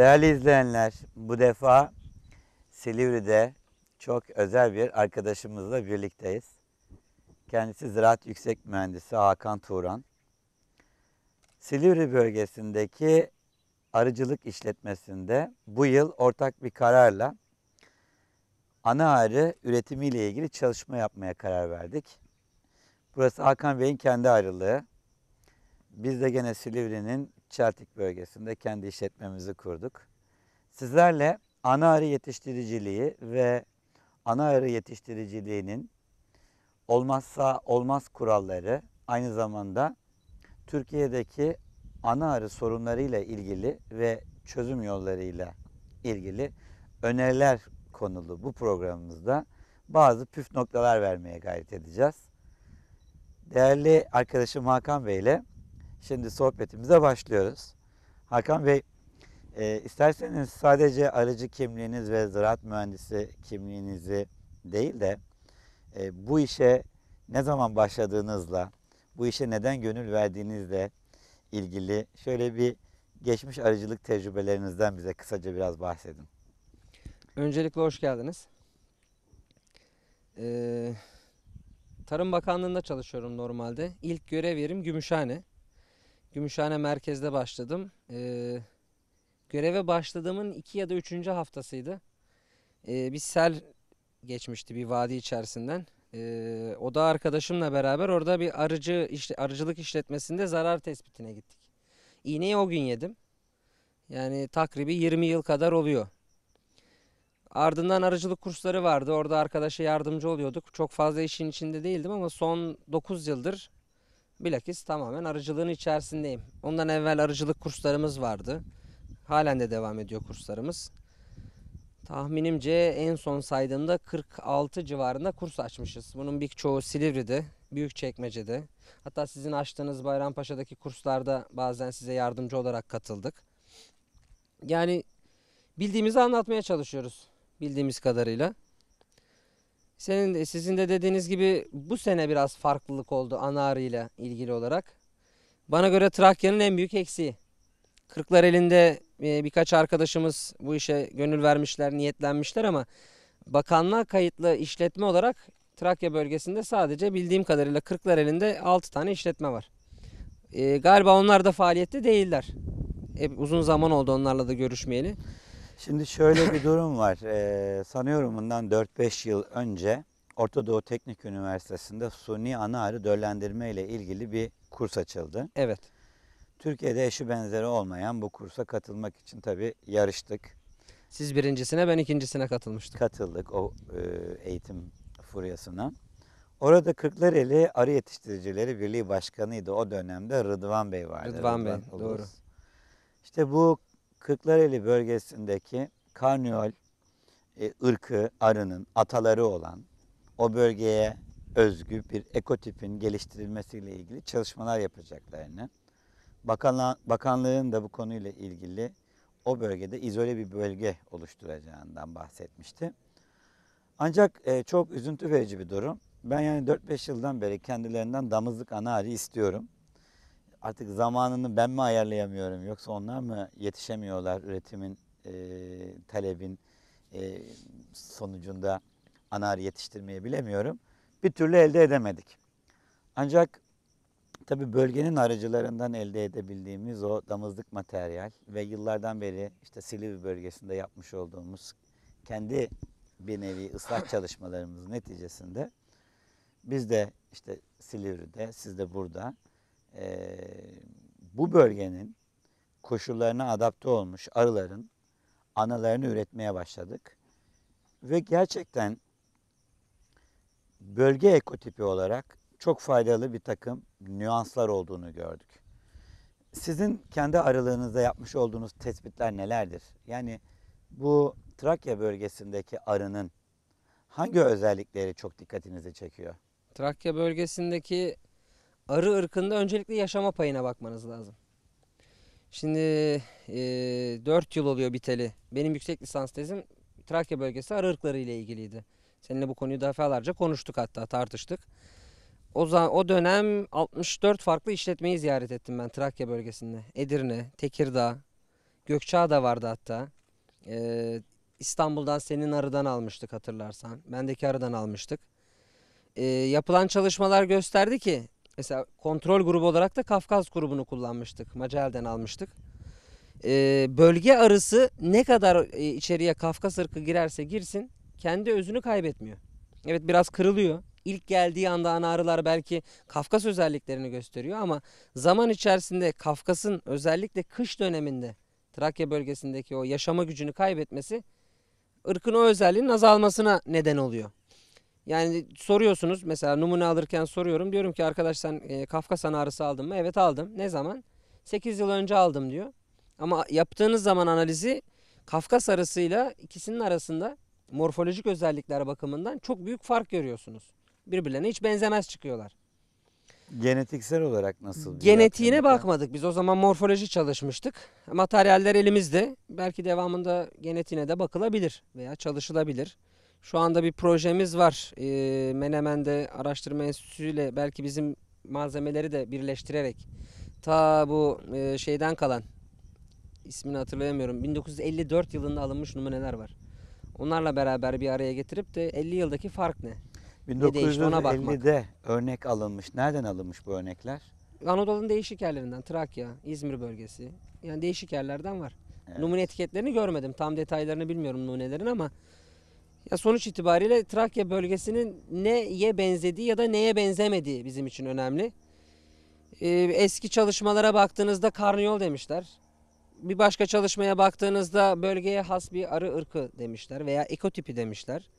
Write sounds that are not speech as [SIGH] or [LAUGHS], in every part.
Değerli izleyenler, bu defa Silivri'de çok özel bir arkadaşımızla birlikteyiz. Kendisi Ziraat Yüksek Mühendisi Hakan Turan. Silivri bölgesindeki arıcılık işletmesinde bu yıl ortak bir kararla ana arı üretimiyle ilgili çalışma yapmaya karar verdik. Burası Hakan Bey'in kendi ayrılığı. Biz de gene Silivri'nin Çeltik bölgesinde kendi işletmemizi kurduk. Sizlerle ana arı yetiştiriciliği ve ana arı yetiştiriciliğinin olmazsa olmaz kuralları aynı zamanda Türkiye'deki ana arı sorunlarıyla ilgili ve çözüm yollarıyla ilgili öneriler konulu bu programımızda bazı püf noktalar vermeye gayret edeceğiz. Değerli arkadaşım Hakan Bey ile Şimdi sohbetimize başlıyoruz. Hakan Bey, e, isterseniz sadece aracı kimliğiniz ve ziraat mühendisi kimliğinizi değil de e, bu işe ne zaman başladığınızla, bu işe neden gönül verdiğinizle ilgili şöyle bir geçmiş arıcılık tecrübelerinizden bize kısaca biraz bahsedin. Öncelikle hoş geldiniz. Ee, Tarım Bakanlığı'nda çalışıyorum normalde. İlk görev yerim Gümüşhane. Gümüşhane merkezde başladım. Ee, göreve başladığımın iki ya da üçüncü haftasıydı. Ee, bir sel geçmişti bir vadi içerisinden. Ee, o da arkadaşımla beraber orada bir arıcı işle, arıcılık işletmesinde zarar tespitine gittik. İğneyi o gün yedim. Yani takribi 20 yıl kadar oluyor. Ardından arıcılık kursları vardı. Orada arkadaşa yardımcı oluyorduk. Çok fazla işin içinde değildim ama son 9 yıldır Bilakis tamamen arıcılığın içerisindeyim. Ondan evvel arıcılık kurslarımız vardı. Halen de devam ediyor kurslarımız. Tahminimce en son saydığımda 46 civarında kurs açmışız. Bunun birçoğu Silivri'de, Büyükçekmece'de. Hatta sizin açtığınız Bayrampaşa'daki kurslarda bazen size yardımcı olarak katıldık. Yani bildiğimizi anlatmaya çalışıyoruz bildiğimiz kadarıyla. Senin de sizin de dediğiniz gibi bu sene biraz farklılık oldu ana ile ilgili olarak. Bana göre Trakya'nın en büyük eksiği. Kırklar elinde e, birkaç arkadaşımız bu işe gönül vermişler, niyetlenmişler ama bakanlığa kayıtlı işletme olarak Trakya bölgesinde sadece bildiğim kadarıyla Kırklar elinde 6 tane işletme var. E, galiba onlar da faaliyette değiller. E, uzun zaman oldu onlarla da görüşmeyeli. Şimdi şöyle bir durum var. Ee, sanıyorum bundan 4-5 yıl önce Orta Doğu Teknik Üniversitesi'nde suni ana arı döllendirme ile ilgili bir kurs açıldı. Evet. Türkiye'de eşi benzeri olmayan bu kursa katılmak için tabii yarıştık. Siz birincisine ben ikincisine katılmıştım. Katıldık o e, eğitim furyasına. Orada Kırklareli Arı Yetiştiricileri Birliği Başkanı'ydı o dönemde Rıdvan Bey vardı. Rıdvan, Bey Ulus. doğru. İşte bu Kırklareli bölgesindeki karniol e, ırkı arının ataları olan o bölgeye özgü bir ekotipin geliştirilmesiyle ilgili çalışmalar yapacaklarını, bakanla, bakanlığın da bu konuyla ilgili o bölgede izole bir bölge oluşturacağından bahsetmişti. Ancak e, çok üzüntü verici bir durum. Ben yani 4-5 yıldan beri kendilerinden damızlık ana arı istiyorum artık zamanını ben mi ayarlayamıyorum yoksa onlar mı yetişemiyorlar üretimin e, talebin e, sonucunda anar yetiştirmeyi bilemiyorum. Bir türlü elde edemedik. Ancak tabi bölgenin arıcılarından elde edebildiğimiz o damızlık materyal ve yıllardan beri işte Silivri bölgesinde yapmış olduğumuz kendi bir nevi ıslak [LAUGHS] çalışmalarımızın neticesinde biz de işte Silivri'de, siz de burada e, bu bölgenin koşullarına adapte olmuş arıların analarını üretmeye başladık. Ve gerçekten bölge ekotipi olarak çok faydalı bir takım nüanslar olduğunu gördük. Sizin kendi aralığınızda yapmış olduğunuz tespitler nelerdir? Yani bu Trakya bölgesindeki arının hangi özellikleri çok dikkatinizi çekiyor? Trakya bölgesindeki arı ırkında öncelikle yaşama payına bakmanız lazım. Şimdi e, 4 yıl oluyor biteli. Benim yüksek lisans tezim Trakya bölgesi arı ırkları ile ilgiliydi. Seninle bu konuyu defalarca konuştuk hatta tartıştık. O, zaman, o dönem 64 farklı işletmeyi ziyaret ettim ben Trakya bölgesinde. Edirne, Tekirdağ, Gökçeada vardı hatta. Ee, İstanbul'dan senin arıdan almıştık hatırlarsan. Bendeki arıdan almıştık. Ee, yapılan çalışmalar gösterdi ki Mesela kontrol grubu olarak da Kafkas grubunu kullanmıştık. Macel'den almıştık. Ee, bölge arısı ne kadar e, içeriye Kafkas ırkı girerse girsin kendi özünü kaybetmiyor. Evet biraz kırılıyor. İlk geldiği anda ana arılar belki Kafkas özelliklerini gösteriyor ama zaman içerisinde Kafkas'ın özellikle kış döneminde Trakya bölgesindeki o yaşama gücünü kaybetmesi ırkın o özelliğinin azalmasına neden oluyor. Yani soruyorsunuz mesela numune alırken soruyorum. Diyorum ki arkadaş sen e, Kafkasan ağrısı aldın mı? Evet aldım. Ne zaman? 8 yıl önce aldım diyor. Ama yaptığınız zaman analizi Kafkas arasıyla ikisinin arasında morfolojik özellikler bakımından çok büyük fark görüyorsunuz. Birbirlerine hiç benzemez çıkıyorlar. Genetiksel olarak nasıl? Genetiğine bakmadık. Biz o zaman morfoloji çalışmıştık. Materyaller elimizde. Belki devamında genetiğine de bakılabilir veya çalışılabilir. Şu anda bir projemiz var. E, Menemen'de Araştırma Enstitüsü belki bizim malzemeleri de birleştirerek ta bu e, şeyden kalan ismini hatırlayamıyorum. 1954 yılında alınmış numuneler var. Onlarla beraber bir araya getirip de 50 yıldaki fark ne? 1950'de örnek alınmış. Nereden alınmış bu örnekler? Anadolu'nun değişik yerlerinden Trakya, İzmir bölgesi. Yani değişik yerlerden var. Evet. Numune etiketlerini görmedim. Tam detaylarını bilmiyorum numunelerin ama ya sonuç itibariyle Trakya bölgesinin neye benzediği ya da neye benzemediği bizim için önemli. Ee, eski çalışmalara baktığınızda karnıyol demişler. Bir başka çalışmaya baktığınızda bölgeye has bir arı ırkı demişler veya ekotipi demişler.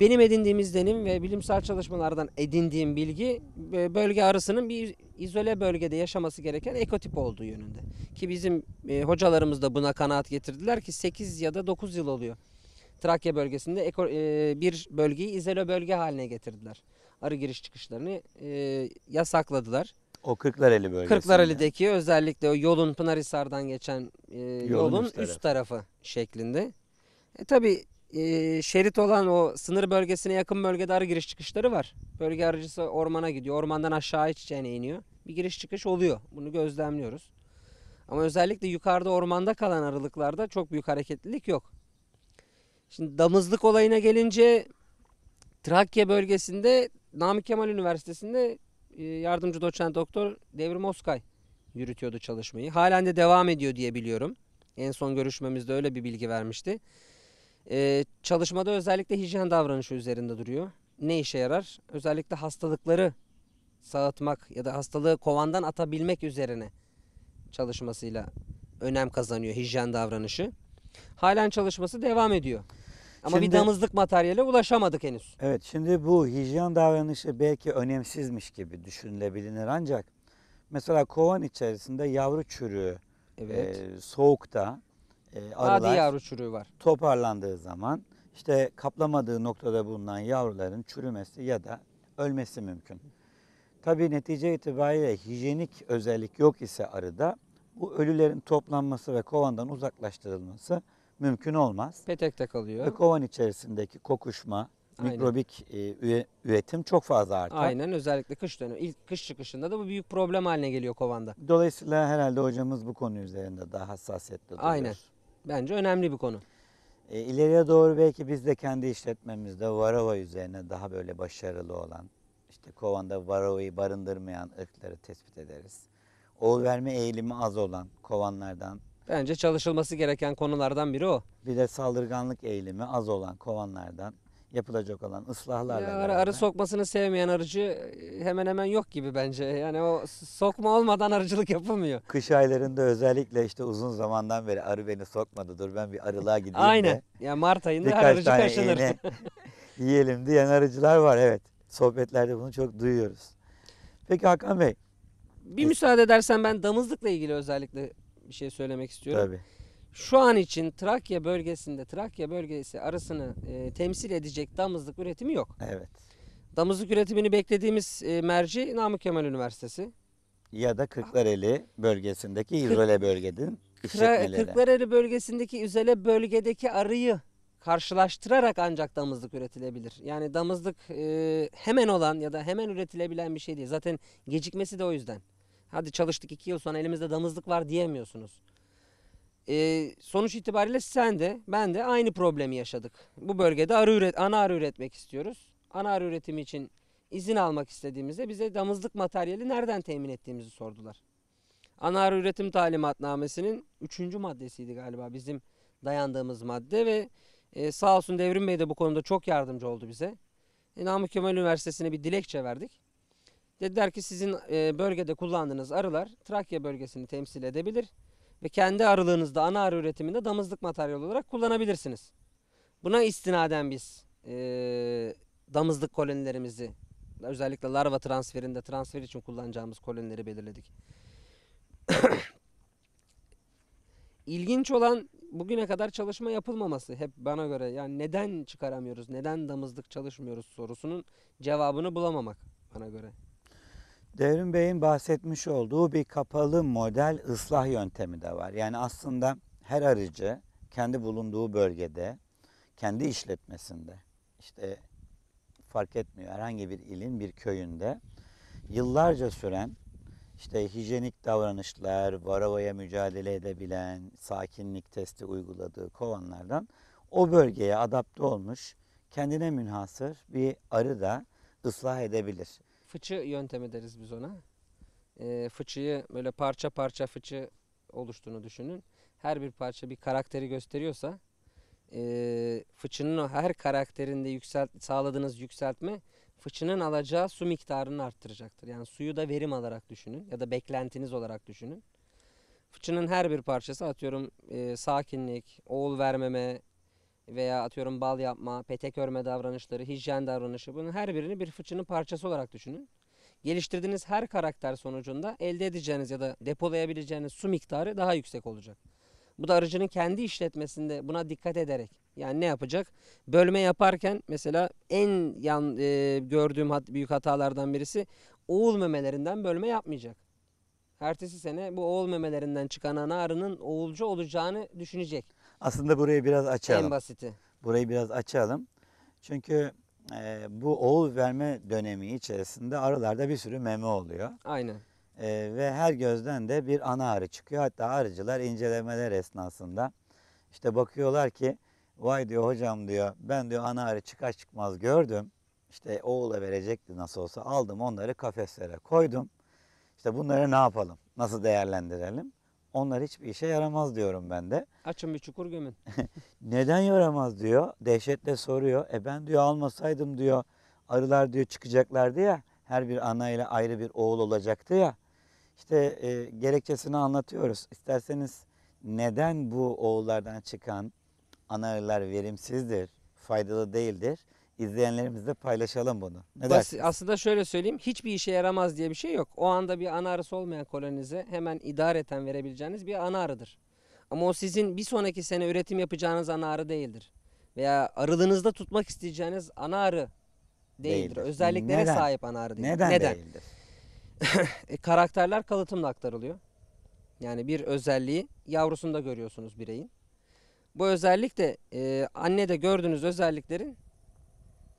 Benim edindiğim izlenim ve bilimsel çalışmalardan edindiğim bilgi e, bölge arısının bir izole bölgede yaşaması gereken ekotip olduğu yönünde. Ki bizim e, hocalarımız da buna kanaat getirdiler ki 8 ya da 9 yıl oluyor Trakya bölgesinde eko, e, bir bölgeyi izole bölge haline getirdiler. Arı giriş çıkışlarını e, yasakladılar. O Kırklareli bölgesi. Kırklareli'deki özellikle o yolun Pınarhisar'dan geçen e, yolun, yolun üst, tarafı. üst tarafı şeklinde. E, tabii e, şerit olan o sınır bölgesine yakın bölgede arı giriş çıkışları var. Bölge arıcısı ormana gidiyor. Ormandan aşağı içeceğine iniyor. Bir giriş çıkış oluyor. Bunu gözlemliyoruz. Ama özellikle yukarıda ormanda kalan arılıklarda çok büyük hareketlilik yok. Şimdi damızlık olayına gelince Trakya bölgesinde Namık Kemal Üniversitesi'nde e, yardımcı doçent doktor Devrim Oskay yürütüyordu çalışmayı. Halen de devam ediyor diye biliyorum. En son görüşmemizde öyle bir bilgi vermişti. Ee, çalışmada özellikle hijyen davranışı üzerinde duruyor. Ne işe yarar? Özellikle hastalıkları sağıtmak ya da hastalığı kovandan atabilmek üzerine çalışmasıyla önem kazanıyor hijyen davranışı. Halen çalışması devam ediyor. Ama şimdi, bir damızlık materyale ulaşamadık henüz. Evet şimdi bu hijyen davranışı belki önemsizmiş gibi düşünülebilir ancak mesela kovan içerisinde yavru çürüğü Evet. e, soğukta e, Adi arılar yavru çürüğü var. toparlandığı zaman işte kaplamadığı noktada bulunan yavruların çürümesi ya da ölmesi mümkün. Tabii netice itibariyle hijyenik özellik yok ise arıda bu ölülerin toplanması ve kovandan uzaklaştırılması mümkün olmaz. Petekte kalıyor. Ve kovan içerisindeki kokuşma, Aynen. mikrobik e, üretim çok fazla artar. Aynen özellikle kış dönemi. İlk kış çıkışında da bu büyük problem haline geliyor kovanda. Dolayısıyla herhalde hocamız bu konu üzerinde daha hassasiyetli duruyor. Aynen. Bence önemli bir konu. E, ileriye doğru belki biz de kendi işletmemizde varova üzerine daha böyle başarılı olan, işte kovanda varovayı barındırmayan ırkları tespit ederiz. Oğul verme eğilimi az olan kovanlardan Bence çalışılması gereken konulardan biri o. Bir de saldırganlık eğilimi az olan kovanlardan yapılacak olan ıslahlarla ya, arı, arı sokmasını sevmeyen arıcı e, hemen hemen yok gibi bence. Yani o sokma olmadan arıcılık yapılmıyor. Kış aylarında özellikle işte uzun zamandan beri arı beni sokmadı. Dur ben bir arılığa gideyim Aynen. De, ya Mart ayında her arıcı kaşınır. [LAUGHS] yiyelim diyen arıcılar var evet. Sohbetlerde bunu çok duyuyoruz. Peki Hakan Bey. Bir müsaade edersen ben damızlıkla ilgili özellikle bir şey söylemek istiyorum. Tabii. Şu an için Trakya bölgesinde Trakya bölgesi arasını e, temsil edecek damızlık üretimi yok. Evet. Damızlık üretimini beklediğimiz e, merci Namık Kemal Üniversitesi. Ya da Kırklareli bölgesindeki izole bölgenin işletmeleri. Kırklareli bölgesindeki izole bölgedeki arıyı karşılaştırarak ancak damızlık üretilebilir. Yani damızlık e, hemen olan ya da hemen üretilebilen bir şey değil. Zaten gecikmesi de o yüzden hadi çalıştık iki yıl sonra elimizde damızlık var diyemiyorsunuz. Ee, sonuç itibariyle sen de ben de aynı problemi yaşadık. Bu bölgede arı üret, ana arı üretmek istiyoruz. Ana arı üretimi için izin almak istediğimizde bize damızlık materyali nereden temin ettiğimizi sordular. Ana arı üretim talimatnamesinin üçüncü maddesiydi galiba bizim dayandığımız madde ve e, sağ olsun Devrim Bey de bu konuda çok yardımcı oldu bize. E, Namık Kemal Üniversitesi'ne bir dilekçe verdik. Dediler ki sizin e, bölgede kullandığınız arılar Trakya bölgesini temsil edebilir ve kendi arılığınızda ana arı üretiminde damızlık materyal olarak kullanabilirsiniz. Buna istinaden biz e, damızlık kolonilerimizi özellikle larva transferinde transfer için kullanacağımız kolonileri belirledik. [COUGHS] İlginç olan bugüne kadar çalışma yapılmaması hep bana göre yani neden çıkaramıyoruz, neden damızlık çalışmıyoruz sorusunun cevabını bulamamak bana göre. Devrim Bey'in bahsetmiş olduğu bir kapalı model ıslah yöntemi de var. Yani aslında her arıcı kendi bulunduğu bölgede, kendi işletmesinde, işte fark etmiyor herhangi bir ilin bir köyünde yıllarca süren işte hijyenik davranışlar, varavaya mücadele edebilen, sakinlik testi uyguladığı kovanlardan o bölgeye adapte olmuş, kendine münhasır bir arı da ıslah edebilir fıçı yöntemi deriz biz ona. E, fıçıyı böyle parça parça fıçı oluştuğunu düşünün. Her bir parça bir karakteri gösteriyorsa e, fıçının her karakterinde yükselt, sağladığınız yükseltme fıçının alacağı su miktarını arttıracaktır. Yani suyu da verim alarak düşünün ya da beklentiniz olarak düşünün. Fıçının her bir parçası atıyorum e, sakinlik, oğul vermeme, veya atıyorum bal yapma, petek örme davranışları, hijyen davranışı bunun her birini bir fıçının parçası olarak düşünün. Geliştirdiğiniz her karakter sonucunda elde edeceğiniz ya da depolayabileceğiniz su miktarı daha yüksek olacak. Bu da arıcının kendi işletmesinde buna dikkat ederek yani ne yapacak? Bölme yaparken mesela en yan e, gördüğüm hat, büyük hatalardan birisi oğul memelerinden bölme yapmayacak. Ertesi sene bu oğul memelerinden çıkan ana arının oğulcu olacağını düşünecek. Aslında burayı biraz açalım. En basiti. Burayı biraz açalım. Çünkü e, bu oğul verme dönemi içerisinde arılarda bir sürü meme oluyor. Aynen. E, ve her gözden de bir ana arı çıkıyor. Hatta arıcılar incelemeler esnasında işte bakıyorlar ki vay diyor hocam diyor ben diyor ana arı çıkar çıkmaz gördüm. İşte oğula verecekti nasıl olsa aldım onları kafeslere koydum. İşte bunları ne yapalım? Nasıl değerlendirelim? Onlar hiçbir işe yaramaz diyorum ben de. Açın bir çukur gömün. [LAUGHS] Neden yaramaz diyor. Dehşetle soruyor. E ben diyor almasaydım diyor arılar diyor çıkacaklardı ya. Her bir ana ile ayrı bir oğul olacaktı ya. İşte e, gerekçesini anlatıyoruz. İsterseniz neden bu oğullardan çıkan ana arılar verimsizdir, faydalı değildir? izleyenlerimizle paylaşalım bunu. Ne Bas, aslında şöyle söyleyeyim. Hiçbir işe yaramaz diye bir şey yok. O anda bir ana arısı olmayan kolonize hemen idareten verebileceğiniz bir ana arıdır. Ama o sizin bir sonraki sene üretim yapacağınız ana arı değildir. Veya arılığınızda tutmak isteyeceğiniz ana arı değildir. değildir. Özelliklere Neden? sahip ana arı değildir. Neden, Neden? değildir? [LAUGHS] e, karakterler kalıtımla aktarılıyor. Yani bir özelliği yavrusunda görüyorsunuz bireyin. Bu özellik de e, annede gördüğünüz özelliklerin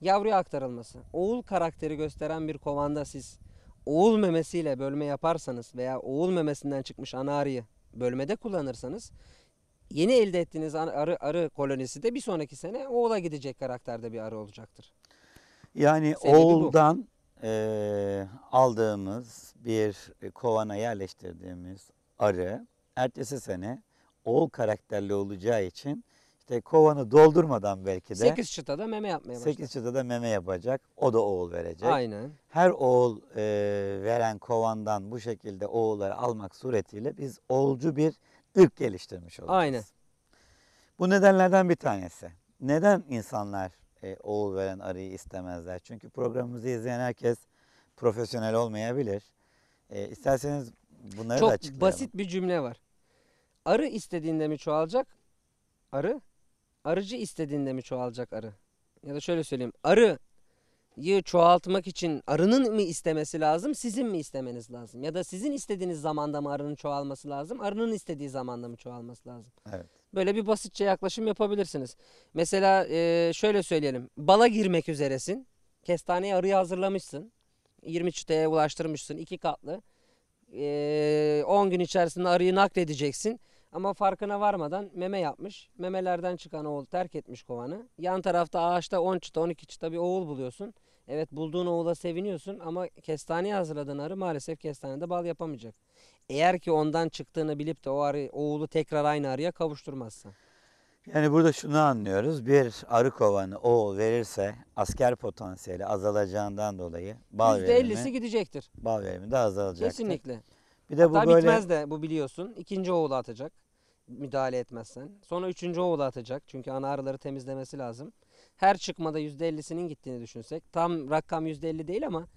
yavruya aktarılması. Oğul karakteri gösteren bir kovanda siz oğul memesiyle bölme yaparsanız veya oğul memesinden çıkmış ana arıyı bölmede kullanırsanız yeni elde ettiğiniz arı, arı kolonisi de bir sonraki sene oğula gidecek karakterde bir arı olacaktır. Yani Sebebi oğuldan e, aldığımız bir kovana yerleştirdiğimiz arı ertesi sene oğul karakterli olacağı için işte kovanı doldurmadan belki de 8 çıtada meme yapmaya başladı. 8 çıtada meme yapacak. O da oğul verecek. Aynen. Her oğul e, veren kovandan bu şekilde oğulları almak suretiyle biz oğulcu bir ırk geliştirmiş olacağız. Aynen. Bu nedenlerden bir tanesi. Neden insanlar e, oğul veren arıyı istemezler? Çünkü programımızı izleyen herkes profesyonel olmayabilir. E, isterseniz bunları Çok da açıklayalım. Çok basit bir cümle var. Arı istediğinde mi çoğalacak? Arı Arıcı istediğinde mi çoğalacak arı? Ya da şöyle söyleyeyim. arıyı çoğaltmak için arının mı istemesi lazım, sizin mi istemeniz lazım? Ya da sizin istediğiniz zamanda mı arının çoğalması lazım, arının istediği zamanda mı çoğalması lazım? Evet. Böyle bir basitçe yaklaşım yapabilirsiniz. Mesela e, şöyle söyleyelim. Bala girmek üzeresin. Kestaneyi arıyı hazırlamışsın. 20 çıtaya ulaştırmışsın. iki katlı. E, 10 gün içerisinde arıyı nakledeceksin. Ama farkına varmadan meme yapmış. Memelerden çıkan oğul terk etmiş kovanı. Yan tarafta ağaçta 10 çıta 12 çıta bir oğul buluyorsun. Evet bulduğun oğula seviniyorsun ama kestaneye hazırladığın arı maalesef kestanede bal yapamayacak. Eğer ki ondan çıktığını bilip de o arı, oğulu tekrar aynı arıya kavuşturmazsan. Yani burada şunu anlıyoruz. Bir arı kovanı oğul verirse asker potansiyeli azalacağından dolayı bal verimi %50'si gidecektir. bal verimi de azalacaktır. Kesinlikle. Bir de bu Hatta böyle bitmez de bu biliyorsun. İkinci oğlu atacak müdahale etmezsen. Sonra üçüncü oğula atacak. Çünkü ana arıları temizlemesi lazım. Her çıkmada %50'sinin gittiğini düşünsek. Tam rakam %50 değil ama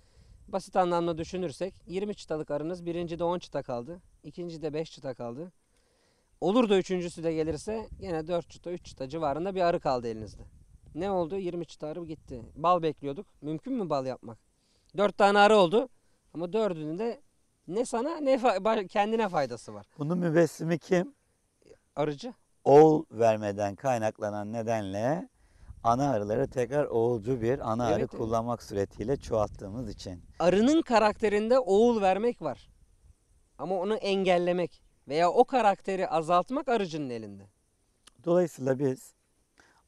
basit anlamda düşünürsek 20 çıtalık arınız birinci de 10 çıta kaldı. ikinci de 5 çıta kaldı. Olur da üçüncüsü de gelirse yine 4 çıta 3 çıta civarında bir arı kaldı elinizde. Ne oldu? 20 çıta arı gitti. Bal bekliyorduk. Mümkün mü bal yapmak? 4 tane arı oldu ama dördünün de ne sana ne fa kendine faydası var. Bunun mübessimi kim? arıcı? Oğul vermeden kaynaklanan nedenle ana arıları tekrar oğulcu bir ana evet, arı evet. kullanmak suretiyle çoğalttığımız için. Arının karakterinde oğul vermek var. Ama onu engellemek veya o karakteri azaltmak arıcının elinde. Dolayısıyla biz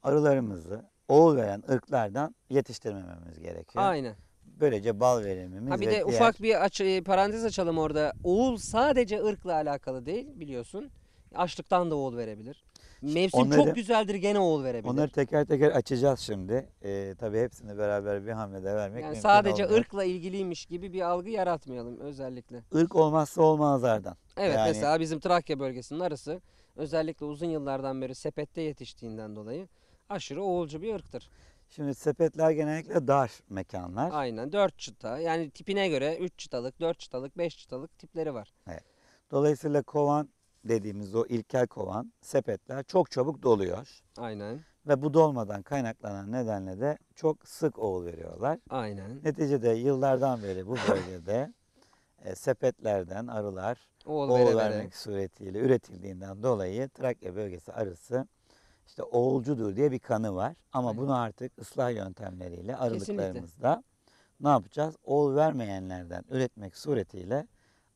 arılarımızı oğul veren ırklardan yetiştirmememiz gerekiyor. Aynen. Böylece bal verimimiz ha bir de diğer... ufak bir aç e, parantez açalım orada. Oğul sadece ırkla alakalı değil biliyorsun. Açlıktan da oğul verebilir. Mevsim onları, çok güzeldir gene oğul verebilir. Onları teker teker açacağız şimdi. Ee, tabii hepsini beraber bir hamlede vermek yani sadece olmuyor. ırkla ilgiliymiş gibi bir algı yaratmayalım özellikle. Irk olmazsa olmazlardan. Evet yani... mesela bizim Trakya bölgesinin arısı özellikle uzun yıllardan beri sepette yetiştiğinden dolayı aşırı oğulcu bir ırktır. Şimdi sepetler genellikle dar mekanlar. Aynen dört çıta yani tipine göre üç çıtalık, dört çıtalık, beş çıtalık tipleri var. Evet. Dolayısıyla kovan dediğimiz o ilkel kovan sepetler çok çabuk doluyor. Aynen. Ve bu dolmadan kaynaklanan nedenle de çok sık oğul veriyorlar. Aynen. Neticede yıllardan beri bu bölgede [LAUGHS] e, sepetlerden arılar oğul, oğul vermek suretiyle üretildiğinden dolayı Trakya bölgesi arısı işte oğulcudur diye bir kanı var. Ama Aynen. bunu artık ıslah yöntemleriyle arılıklarımızda Kesinlikle. ne yapacağız? Oğul vermeyenlerden üretmek suretiyle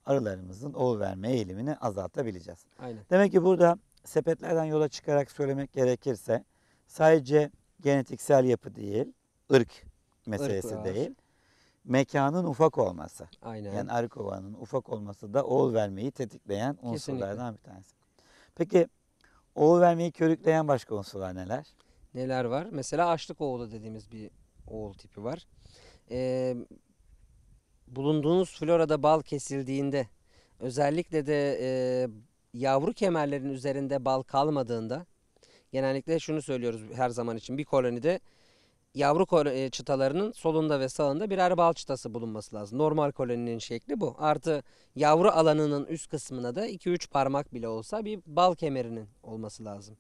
arılarımızın oğul verme eğilimini azaltabileceğiz. Aynen. Demek ki burada sepetlerden yola çıkarak söylemek gerekirse sadece genetiksel yapı değil, ırk meselesi Irk değil. Mekanın ufak olması. Aynen. Yani arı kovanın ufak olması da oğul vermeyi tetikleyen unsurlardan bir tanesi. Peki oğul vermeyi körükleyen başka unsurlar neler? Neler var? Mesela açlık oğlu dediğimiz bir oğul tipi var. Ee, bulunduğunuz florada bal kesildiğinde özellikle de e, yavru kemerlerin üzerinde bal kalmadığında genellikle şunu söylüyoruz her zaman için bir kolonide yavru e, çıtalarının solunda ve sağında birer bal çıtası bulunması lazım. Normal koloninin şekli bu. Artı yavru alanının üst kısmına da 2-3 parmak bile olsa bir bal kemerinin olması lazım.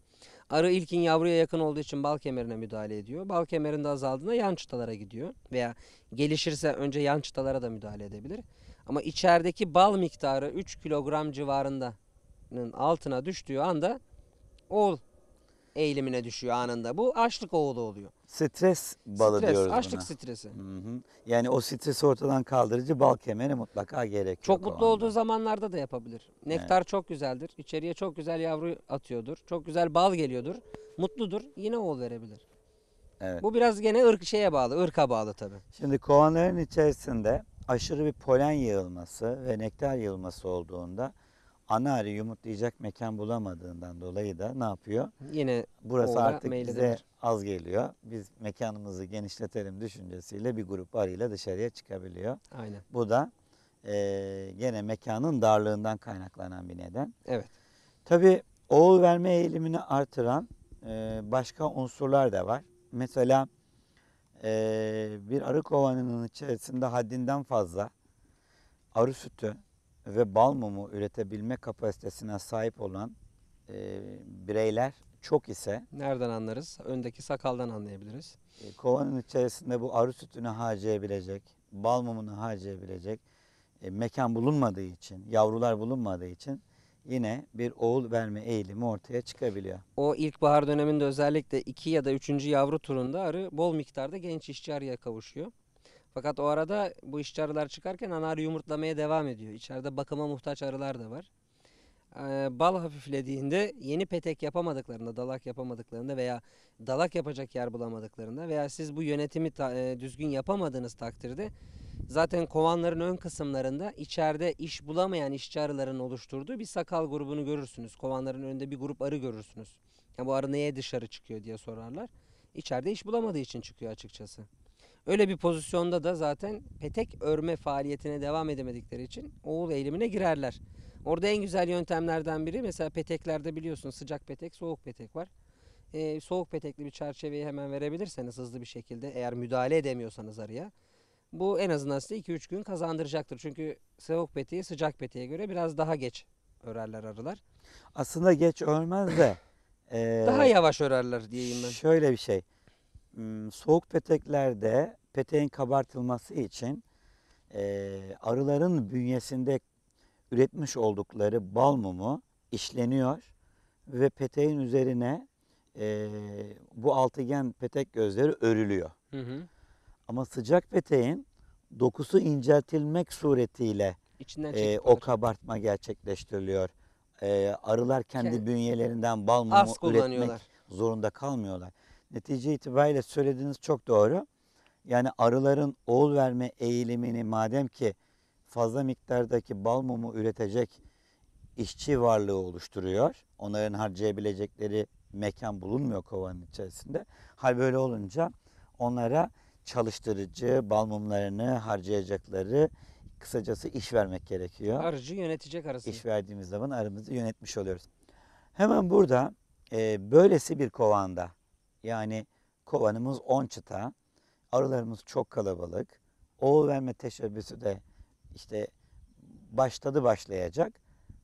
Arı ilkin yavruya yakın olduğu için bal kemerine müdahale ediyor. Bal kemerinde azaldığında yan çıtalara gidiyor. Veya gelişirse önce yan çıtalara da müdahale edebilir. Ama içerideki bal miktarı 3 kilogram civarındanın altına düştüğü anda oğul eğilimine düşüyor anında. Bu açlık oğlu oluyor. Stres balı Stres, diyoruz açlık buna. stresi. Hı hı. Yani o stresi ortadan kaldırıcı bal kemeri mutlaka gerek Çok mutlu olduğu zamanlarda da yapabilir. Nektar çok güzeldir. İçeriye çok güzel yavru atıyordur. Çok güzel bal geliyordur. Mutludur. Yine oğul verebilir. Evet. Bu biraz gene ırk şeye bağlı, ırka bağlı tabii. Şimdi kovanların içerisinde aşırı bir polen yığılması ve nektar yığılması olduğunda ana arı yumurtlayacak mekan bulamadığından dolayı da ne yapıyor? Yine burası artık meyledir. bize az geliyor. Biz mekanımızı genişletelim düşüncesiyle bir grup arıyla dışarıya çıkabiliyor. Aynen. Bu da e, gene mekanın darlığından kaynaklanan bir neden. Evet. Tabii oğul verme eğilimini artıran e, başka unsurlar da var. Mesela e, bir arı kovanının içerisinde haddinden fazla arı sütü ve bal mumu üretebilme kapasitesine sahip olan e, bireyler çok ise Nereden anlarız? Öndeki sakaldan anlayabiliriz. e, kovanın içerisinde bu arı sütünü harcayabilecek, bal mumunu harcayabilecek e, mekan bulunmadığı için, yavrular bulunmadığı için yine bir oğul verme eğilimi ortaya çıkabiliyor. O ilkbahar döneminde özellikle 2 ya da 3. yavru turunda arı bol miktarda genç işçi arıya kavuşuyor. Fakat o arada bu işçi arılar çıkarken ana arı yumurtlamaya devam ediyor. İçeride bakıma muhtaç arılar da var. Ee, bal hafiflediğinde yeni petek yapamadıklarında, dalak yapamadıklarında veya dalak yapacak yer bulamadıklarında veya siz bu yönetimi ta, e, düzgün yapamadığınız takdirde zaten kovanların ön kısımlarında içeride iş bulamayan işçi arıların oluşturduğu bir sakal grubunu görürsünüz. Kovanların önünde bir grup arı görürsünüz. Yani bu arı neye dışarı çıkıyor diye sorarlar. İçeride iş bulamadığı için çıkıyor açıkçası. Öyle bir pozisyonda da zaten petek örme faaliyetine devam edemedikleri için oğul eğilimine girerler. Orada en güzel yöntemlerden biri mesela peteklerde biliyorsun sıcak petek, soğuk petek var. Ee, soğuk petekli bir çerçeveyi hemen verebilirseniz hızlı bir şekilde eğer müdahale edemiyorsanız araya. Bu en azından size 2-3 gün kazandıracaktır. Çünkü soğuk peteği sıcak peteğe göre biraz daha geç örerler arılar. Aslında geç örmez de. [LAUGHS] e, daha yavaş örerler diyeyim ben. Şöyle bir şey soğuk peteklerde peteğin kabartılması için e, arıların bünyesinde üretmiş oldukları bal mumu işleniyor ve peteğin üzerine e, bu altıgen petek gözleri örülüyor. Hı hı. Ama sıcak peteğin dokusu inceltilmek suretiyle e, o kabartma gerçekleştiriliyor. E, arılar kendi Kend bünyelerinden bal mumu üretmek zorunda kalmıyorlar netice itibariyle söylediğiniz çok doğru. Yani arıların oğul verme eğilimini madem ki fazla miktardaki bal mumu üretecek işçi varlığı oluşturuyor. Onların harcayabilecekleri mekan bulunmuyor kovanın içerisinde. Hal böyle olunca onlara çalıştırıcı bal mumlarını harcayacakları kısacası iş vermek gerekiyor. Arıcı yönetecek arası. İş verdiğimiz zaman arımızı yönetmiş oluyoruz. Hemen burada e, böylesi bir kovanda yani kovanımız 10 çıta, arılarımız çok kalabalık. Oğul verme teşebbüsü de işte başladı başlayacak.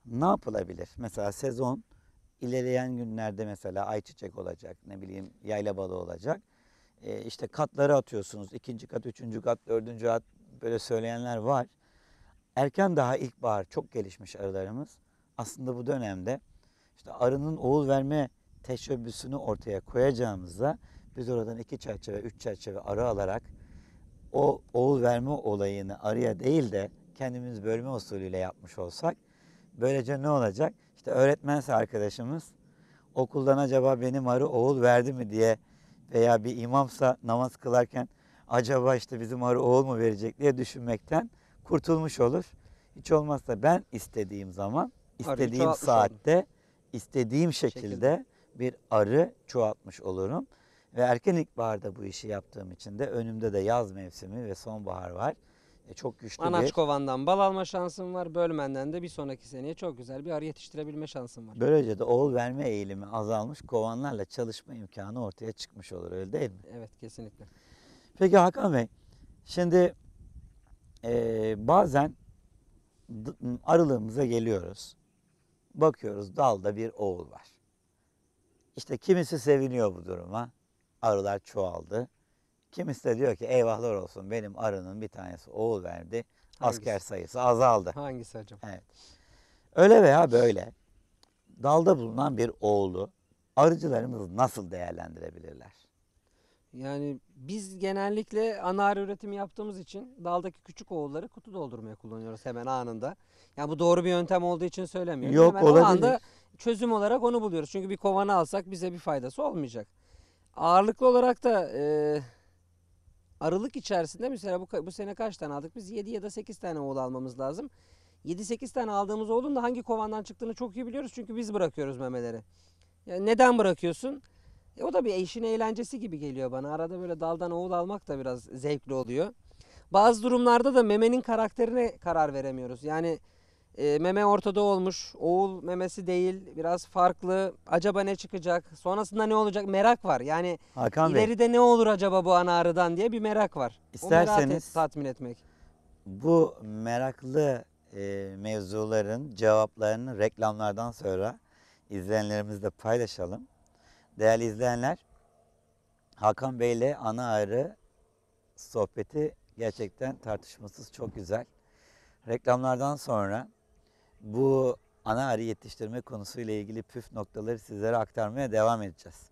Ne yapılabilir? Mesela sezon ilerleyen günlerde mesela ayçiçek olacak, ne bileyim yayla balı olacak. E, işte katları atıyorsunuz. ikinci kat, üçüncü kat, dördüncü kat böyle söyleyenler var. Erken daha ilkbahar çok gelişmiş arılarımız. Aslında bu dönemde işte arının oğul verme teşebbüsünü ortaya koyacağımızda biz oradan iki çerçeve, üç çerçeve arı alarak o oğul verme olayını arıya değil de kendimiz bölme usulüyle yapmış olsak böylece ne olacak? İşte öğretmense arkadaşımız okuldan acaba benim arı oğul verdi mi diye veya bir imamsa namaz kılarken acaba işte bizim arı oğul mu verecek diye düşünmekten kurtulmuş olur. Hiç olmazsa ben istediğim zaman, istediğim saatte, istediğim şekilde, şekilde bir arı çoğaltmış olurum. Ve erken ilkbaharda bu işi yaptığım için de önümde de yaz mevsimi ve sonbahar var. E, çok güçlü bir... kovandan bal alma şansım var. Bölmenden de bir sonraki seneye çok güzel bir arı yetiştirebilme şansım var. Böylece de oğul verme eğilimi azalmış, kovanlarla çalışma imkanı ortaya çıkmış olur öyle değil mi? Evet kesinlikle. Peki Hakan Bey, şimdi e, bazen arılığımıza geliyoruz. Bakıyoruz dalda bir oğul var. İşte kimisi seviniyor bu duruma. Arılar çoğaldı. Kimisi de diyor ki eyvahlar olsun benim arının bir tanesi oğul verdi. Hangisi? Asker sayısı azaldı. Hangisi acaba? Evet. Öyle veya böyle dalda bulunan bir oğlu arıcılarımız nasıl değerlendirebilirler? Yani biz genellikle ana arı üretimi yaptığımız için daldaki küçük oğulları kutu doldurmaya kullanıyoruz hemen anında. Yani bu doğru bir yöntem olduğu için söylemiyorum. Yok hemen olabilir. O anda çözüm olarak onu buluyoruz. Çünkü bir kovanı alsak bize bir faydası olmayacak. Ağırlıklı olarak da e, aralık içerisinde mesela bu, bu sene kaç tane aldık? Biz 7 ya da 8 tane oğul almamız lazım. 7-8 tane aldığımız oğlun da hangi kovandan çıktığını çok iyi biliyoruz. Çünkü biz bırakıyoruz memeleri. Yani neden bırakıyorsun? E, o da bir işin eğlencesi gibi geliyor bana. Arada böyle daldan oğul almak da biraz zevkli oluyor. Bazı durumlarda da memenin karakterine karar veremiyoruz. Yani e, meme ortada olmuş. Oğul memesi değil. Biraz farklı. Acaba ne çıkacak? Sonrasında ne olacak? Merak var. Yani Hakan Bey ileride ne olur acaba bu ana arıdan diye bir merak var. O et, İsterseniz- tatmin etmek. bu meraklı e, mevzuların cevaplarını reklamlardan sonra izleyenlerimizle paylaşalım. Değerli izleyenler Hakan Bey ile ana arı sohbeti gerçekten tartışmasız çok güzel. Reklamlardan sonra bu ana arı yetiştirme konusuyla ilgili püf noktaları sizlere aktarmaya devam edeceğiz.